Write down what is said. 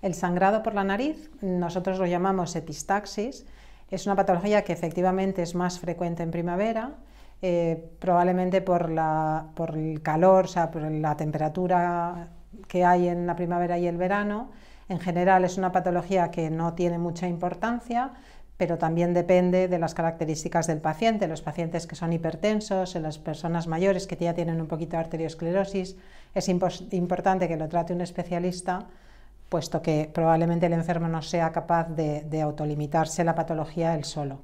El sangrado por la nariz, nosotros lo llamamos epistaxis, es una patología que efectivamente es más frecuente en primavera, eh, probablemente por, el calor, o sea, por la temperatura que hay en la primavera y el verano. En general es una patología que no tiene mucha importancia, pero también depende de las características del paciente, los pacientes que son hipertensos, las personas mayores que ya tienen un poquito de arteriosclerosis, es importante que lo trate un especialista puesto que probablemente el enfermo no sea capaz de, autolimitarse la patología él solo.